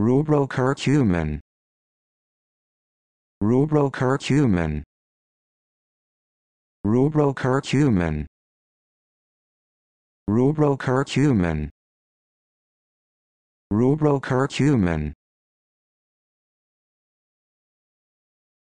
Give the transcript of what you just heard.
Rubrokurcumin. Rubro Rubrokurcumin. Rubro Rubrokurcumin.